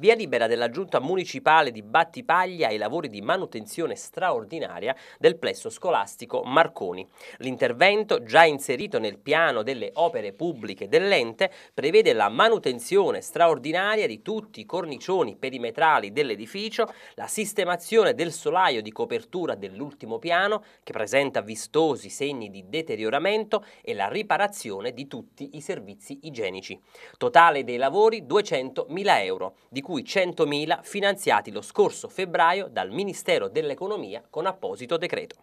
Via libera della giunta municipale di Battipaglia ai lavori di manutenzione straordinaria del plesso scolastico Marconi. L'intervento, già inserito nel piano delle opere pubbliche dell'ente, prevede la manutenzione straordinaria di tutti i cornicioni perimetrali dell'edificio, la sistemazione del solaio di copertura dell'ultimo piano, che presenta vistosi segni di deterioramento, e la riparazione di tutti i servizi igienici. Totale dei lavori 200.000 euro, di cui cui 100.000 finanziati lo scorso febbraio dal Ministero dell'Economia con apposito decreto.